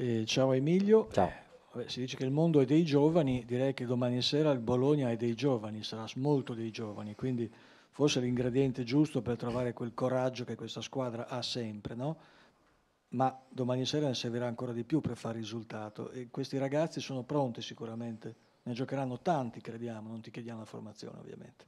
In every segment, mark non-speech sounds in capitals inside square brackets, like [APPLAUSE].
Eh, ciao Emilio. Ciao. si dice che il mondo è dei giovani, direi che domani sera il Bologna è dei giovani, sarà molto dei giovani, quindi forse l'ingrediente giusto per trovare quel coraggio che questa squadra ha sempre, no? ma domani sera ne servirà ancora di più per fare risultato e questi ragazzi sono pronti sicuramente, ne giocheranno tanti crediamo, non ti chiediamo la formazione ovviamente.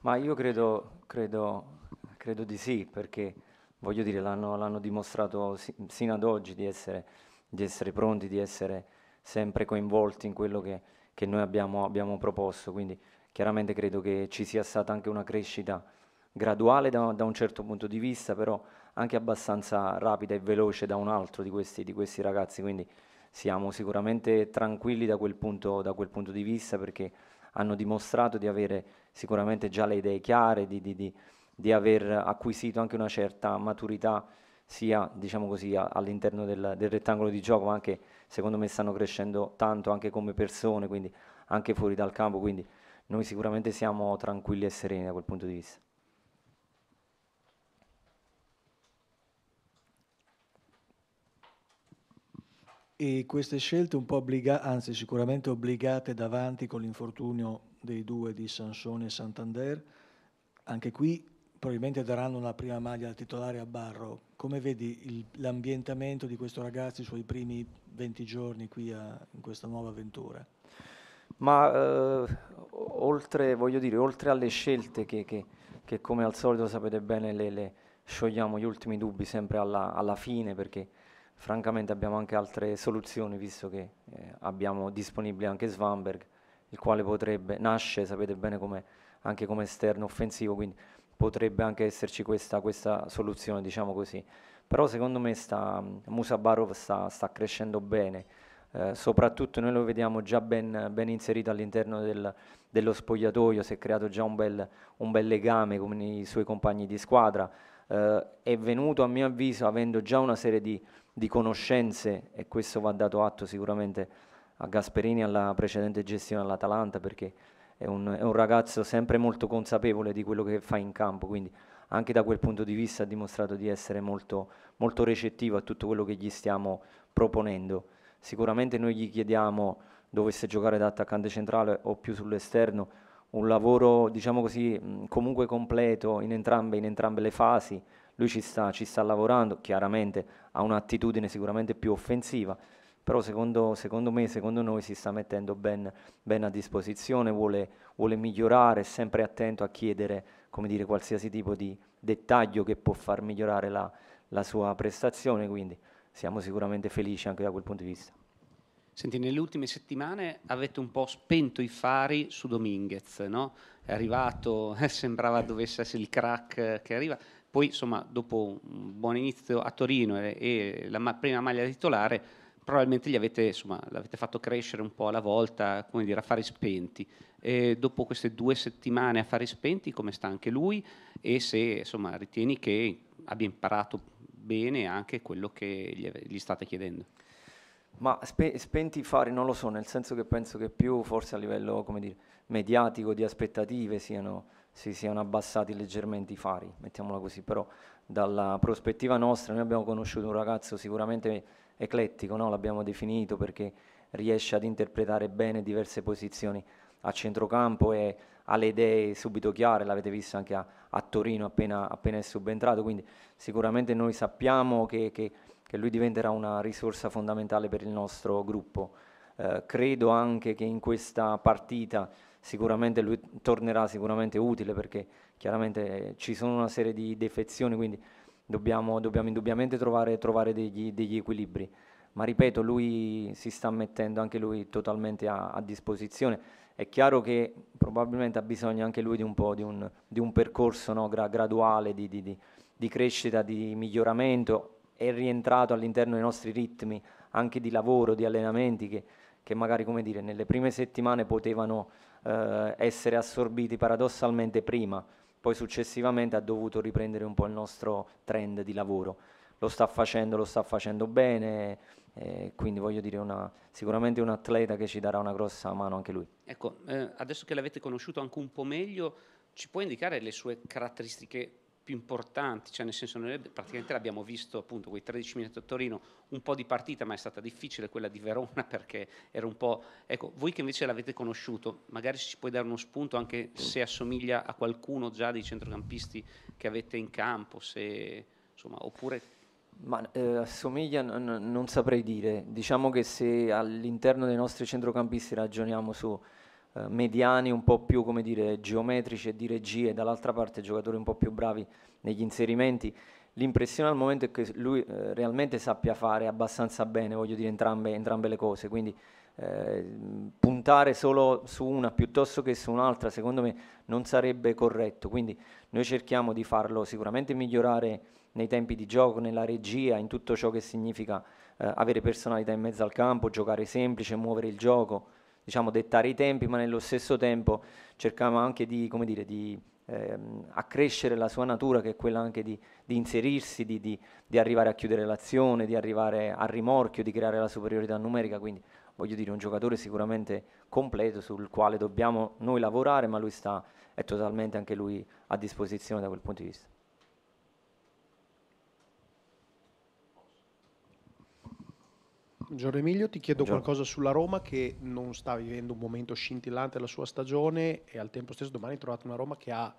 Ma io credo, credo, credo di sì, perché voglio dire l'hanno, l'hanno dimostrato sino ad oggi di essere di essere pronti, di essere sempre coinvolti in quello che, che noi abbiamo, abbiamo, proposto. Quindi chiaramente credo che ci sia stata anche una crescita graduale da, da, un certo punto di vista, però anche abbastanza rapida e veloce da un altro di questi, di questi ragazzi. Quindi siamo sicuramente tranquilli da quel, punto, da quel, punto, di vista perché hanno dimostrato di avere sicuramente già le idee chiare, di, di, di aver acquisito anche una certa maturità sia diciamo così, all'interno del, del, rettangolo di gioco, ma anche secondo me stanno crescendo tanto anche come persone, quindi anche fuori dal campo, quindi noi sicuramente siamo tranquilli e sereni da quel punto di vista. E queste scelte un po' obbligate, anzi sicuramente obbligate davanti con l'infortunio dei due di Sansone e Santander, anche qui probabilmente daranno una prima maglia titolare a Barro. Come vedi l'ambientamento di questo ragazzo, i suoi primi 20 giorni qui a, in questa nuova avventura? Ma eh, oltre, dire, oltre, alle scelte che, che, che, come al solito sapete bene le, le sciogliamo gli ultimi dubbi sempre alla, alla, fine perché francamente abbiamo anche altre soluzioni visto che eh, abbiamo disponibile anche Svanberg il quale potrebbe, nasce sapete bene come, anche come esterno offensivo quindi potrebbe anche esserci questa, questa soluzione, diciamo così. Però secondo me sta, Musa Barov sta, sta crescendo bene, eh, soprattutto noi lo vediamo già ben, ben inserito all'interno del, dello spogliatoio, si è creato già un bel, un bel legame con i suoi compagni di squadra. Uh, è venuto a mio avviso avendo già una serie di, di, conoscenze e questo va dato atto sicuramente a Gasperini alla precedente gestione all'Atalanta perché è un, è un, ragazzo sempre molto consapevole di quello che fa in campo, quindi anche da quel punto di vista ha dimostrato di essere molto, molto recettivo a tutto quello che gli stiamo proponendo. Sicuramente noi gli chiediamo, dovesse giocare da attaccante centrale o più sull'esterno, un lavoro diciamo così, comunque completo in entrambe, in entrambe le fasi, lui ci sta, ci sta lavorando, chiaramente ha un'attitudine sicuramente più offensiva, però secondo, secondo me, secondo noi si sta mettendo ben, ben a disposizione, vuole, vuole, migliorare, è sempre attento a chiedere dire, qualsiasi tipo di dettaglio che può far migliorare la, la sua prestazione, quindi siamo sicuramente felici anche da quel punto di vista. Senti, nelle ultime settimane avete un po' spento i fari su Dominguez, no? È arrivato, [LAUGHS] eh, sembrava dovesse essere il crack che arriva. Poi, insomma, dopo un buon inizio a Torino e, e la ma prima maglia titolare, probabilmente gli avete, insomma, l'avete fatto crescere un po' alla volta, come dire, a fari spenti. E dopo queste due settimane a fari spenti, come sta anche lui e se insomma, ritieni che abbia imparato bene anche quello che gli, gli state chiedendo? Ma spe- spenti i fari non lo so, nel senso che penso che più forse a livello dire, mediatico di aspettative siano, si siano abbassati leggermente i fari, mettiamola così, però dalla prospettiva nostra noi abbiamo conosciuto un ragazzo sicuramente eclettico, no? l'abbiamo definito perché riesce ad interpretare bene diverse posizioni a centrocampo e ha le idee subito chiare, l'avete visto anche a, a Torino appena, appena, è subentrato, quindi sicuramente noi sappiamo che, che, che, lui diventerà una risorsa fondamentale per il nostro gruppo. Eh, credo anche che in questa partita sicuramente lui tornerà sicuramente utile perché chiaramente ci sono una serie di defezioni, quindi dobbiamo, dobbiamo indubbiamente trovare, trovare degli, degli, equilibri. Ma ripeto, lui si sta mettendo anche lui totalmente a, a disposizione. È chiaro che probabilmente ha bisogno anche lui di un po' di un, di un percorso no, gra, graduale di, di, di crescita, di miglioramento, è rientrato all'interno dei nostri ritmi anche di lavoro, di allenamenti che, che magari come dire, nelle prime settimane potevano eh, essere assorbiti paradossalmente prima poi successivamente ha dovuto riprendere un po' il nostro trend di lavoro. Lo sta facendo, lo sta facendo bene, eh, quindi voglio dire una, sicuramente un atleta che ci darà una grossa mano anche lui. Ecco, eh, adesso che l'avete conosciuto anche un po' meglio, ci può indicare le sue caratteristiche più importanti, cioè nel senso noi praticamente l'abbiamo visto appunto quei 13 minuti a Torino, un po' di partita ma è stata difficile quella di Verona [LAUGHS] perché era un po'... Ecco, voi che invece l'avete conosciuto, magari ci puoi dare uno spunto anche se assomiglia a qualcuno già dei centrocampisti che avete in campo, se, insomma, oppure ma eh, assomiglia, non saprei dire. Diciamo che se all'interno dei nostri centrocampisti ragioniamo su eh, mediani un po' più come dire, geometrici e di regia e dall'altra parte giocatori un po' più bravi negli inserimenti. L'impressione al momento è che lui eh, realmente sappia fare abbastanza bene, voglio dire, entrambe, entrambe le cose, quindi eh, puntare solo su una piuttosto che su un'altra secondo me non sarebbe corretto, quindi noi cerchiamo di farlo sicuramente migliorare nei tempi di gioco, nella regia, in tutto ciò che significa eh, avere personalità in mezzo al campo, giocare semplice, muovere il gioco, diciamo, dettare i tempi, ma nello stesso tempo cercavamo anche di, dire, di ehm, accrescere la sua natura, che è quella anche di, di inserirsi, di, di, arrivare a chiudere l'azione, di arrivare al rimorchio, di creare la superiorità numerica. Quindi, voglio dire, un giocatore sicuramente completo sul quale dobbiamo noi lavorare, ma lui sta, è totalmente anche lui a disposizione da quel punto di vista. Giorgio Emilio, ti chiedo Buongiorno. qualcosa sulla Roma che non sta vivendo un momento scintillante della sua stagione e al tempo stesso domani trovate una Roma che ha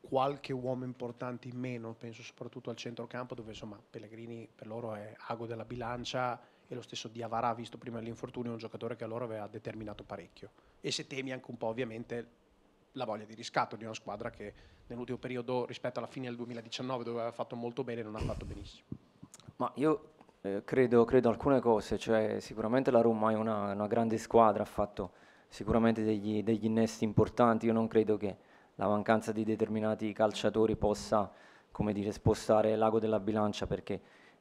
qualche uomo importante in meno, penso soprattutto al centrocampo dove insomma Pellegrini per loro è ago della bilancia e lo stesso Diavara, visto prima l'infortunio, è un giocatore che a loro aveva determinato parecchio. E se temi anche un po' ovviamente la voglia di riscatto di una squadra che nell'ultimo periodo rispetto alla fine del 2019 dove aveva fatto molto bene non ha fatto benissimo. Ma io eh, credo, credo, alcune cose, cioè sicuramente la Roma è una, una grande squadra, ha fatto sicuramente degli, degli, innesti importanti, io non credo che la mancanza di determinati calciatori possa come dire, spostare l'ago della bilancia perché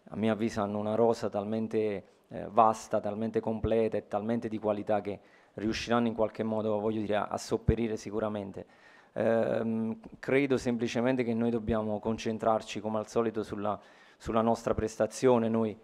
a mio avviso hanno una rosa talmente eh, vasta, talmente completa e talmente di qualità che riusciranno in qualche modo voglio dire, a, a sopperire sicuramente. Eh, credo semplicemente che noi dobbiamo concentrarci come al solito sulla, sulla nostra prestazione, noi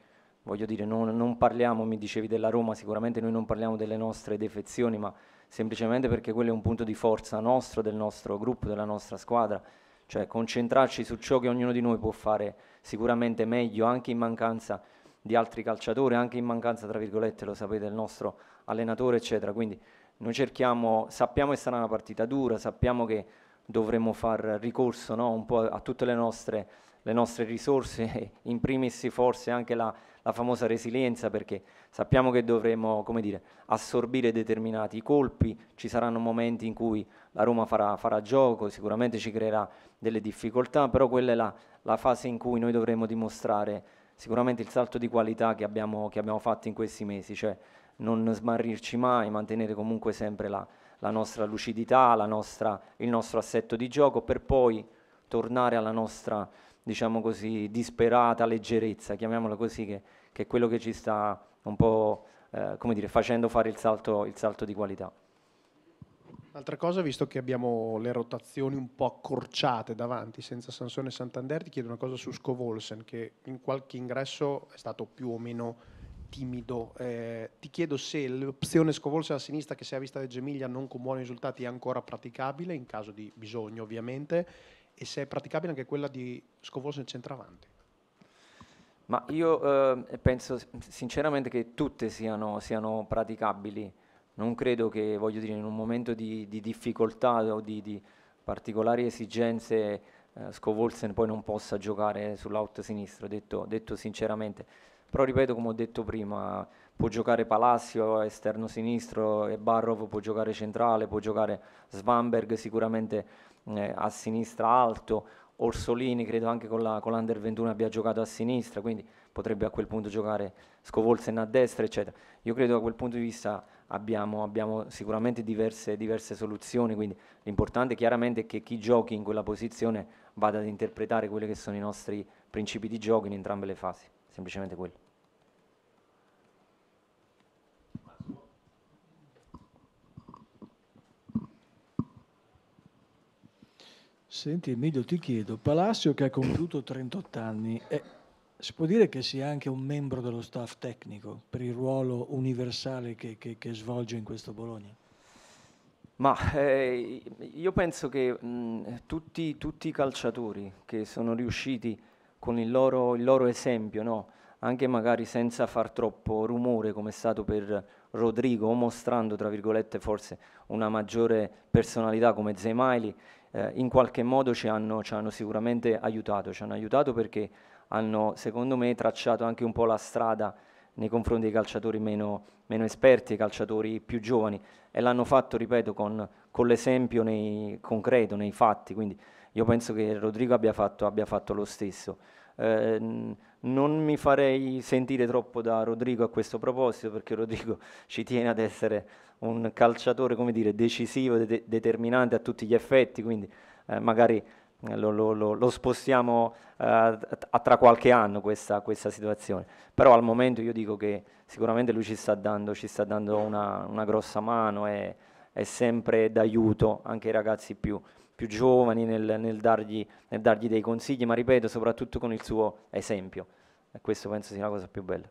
voglio dire, non, non, parliamo, mi dicevi della Roma, sicuramente noi non parliamo delle nostre defezioni, ma semplicemente perché quello è un punto di forza nostro, del nostro gruppo, della nostra squadra, cioè concentrarci su ciò che ognuno di noi può fare sicuramente meglio, anche in mancanza di altri calciatori, anche in mancanza, tra virgolette, lo sapete, del nostro allenatore, eccetera. Quindi noi cerchiamo, sappiamo che sarà una partita dura, sappiamo che dovremmo far ricorso no? un po' a tutte le nostre, le nostre risorse, [LAUGHS] in primis forse anche la, la, famosa resilienza, perché sappiamo che dovremmo come dire, assorbire determinati colpi, ci saranno momenti in cui la Roma farà, farà gioco, sicuramente ci creerà delle difficoltà, però quella è la, la fase in cui noi dovremo dimostrare sicuramente il salto di qualità che abbiamo, che abbiamo fatto in questi mesi, cioè non smarrirci mai, mantenere comunque sempre la, la nostra lucidità, la nostra, il nostro assetto di gioco per poi tornare alla nostra, diciamo così, disperata leggerezza, chiamiamola così, che, che è quello che ci sta un po', eh, come dire, facendo fare il salto, il salto di qualità. Altra cosa, visto che abbiamo le rotazioni un po' accorciate davanti, senza Sansone e Santander, ti chiedo una cosa su Scovolsen, che in qualche ingresso è stato più o meno timido. Eh, ti chiedo se l'opzione scovolsa alla sinistra che si è vista a Reggio Emilia non con buoni risultati è ancora praticabile, in caso di bisogno ovviamente, e se è praticabile anche quella di scovolsa nel centravanti. Ma io eh, penso sinceramente che tutte siano, siano, praticabili. Non credo che, voglio dire, in un momento di, di difficoltà o di, di particolari esigenze eh, Scovolsen poi non possa giocare sull'out sinistro, detto, detto sinceramente però ripeto come ho detto prima, può giocare Palacio esterno sinistro e Barrov può giocare centrale, può giocare Svanberg sicuramente eh, a sinistra alto, Orsolini credo anche con, la, con l'Under 21 abbia giocato a sinistra, quindi potrebbe a quel punto giocare Scovolsen a destra, eccetera. Io credo da quel punto di vista abbiamo, abbiamo sicuramente diverse, diverse, soluzioni, quindi l'importante chiaramente è che chi giochi in quella posizione vada ad interpretare quelli che sono i nostri principi di gioco in entrambe le fasi semplicemente quello. Senti Emilio, ti chiedo, Palacio che ha compiuto 38 anni, è, eh, si può dire che sia anche un membro dello staff tecnico per il ruolo universale che, che, che svolge in questo Bologna? Ma eh, io penso che mh, tutti, tutti, i calciatori che sono riusciti a con il loro, il loro esempio, no? anche magari senza far troppo rumore come è stato per Rodrigo o mostrando tra virgolette forse una maggiore personalità come Zemaili, eh, in qualche modo ci hanno, ci hanno, sicuramente aiutato, ci hanno aiutato perché hanno secondo me tracciato anche un po' la strada nei confronti dei calciatori meno, meno esperti, i calciatori più giovani e l'hanno fatto, ripeto, con, con l'esempio nei, concreto, nei fatti, quindi io penso che Rodrigo abbia fatto, abbia fatto lo stesso. Eh, non mi farei sentire troppo da Rodrigo a questo proposito perché Rodrigo [LAUGHS] ci tiene ad essere un calciatore come dire, decisivo, de- determinante a tutti gli effetti, quindi eh, magari lo, lo, lo, spostiamo eh, a tra qualche anno questa, questa, situazione. Però al momento io dico che sicuramente lui ci sta dando, ci sta dando una, una, grossa mano e è sempre d'aiuto anche ai ragazzi più, più giovani nel, nel, dargli, nel dargli dei consigli, ma ripeto, soprattutto con il suo esempio. E questo penso sia la cosa più bella.